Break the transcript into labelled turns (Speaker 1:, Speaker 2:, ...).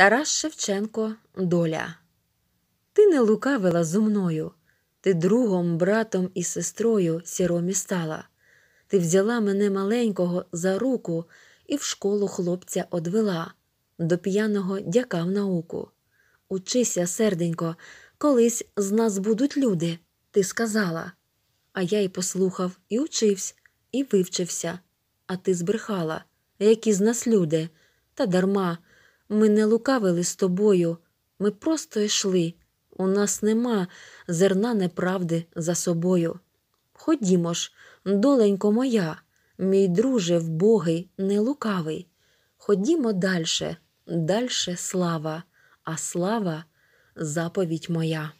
Speaker 1: Тарас Шевченко, доля. Ти не лукавила зо мною, ти другом, братом і сестрою сіромі стала. Ти взяла мене маленького за руку і в школу хлопця одвела, до п'яного дяка в науку. Учися, серденько, колись з нас будуть люди, ти сказала. А я й послухав, і учився, і вивчився. А ти збрехала, які з нас люди, та дарма. Ми не лукавили з тобою, ми просто йшли. У нас нема зерна неправди за собою. Ходімо ж, доленько моя, мій друже вбогий, не лукавий. Ходімо дальше, дальше слава, а слава заповідь моя.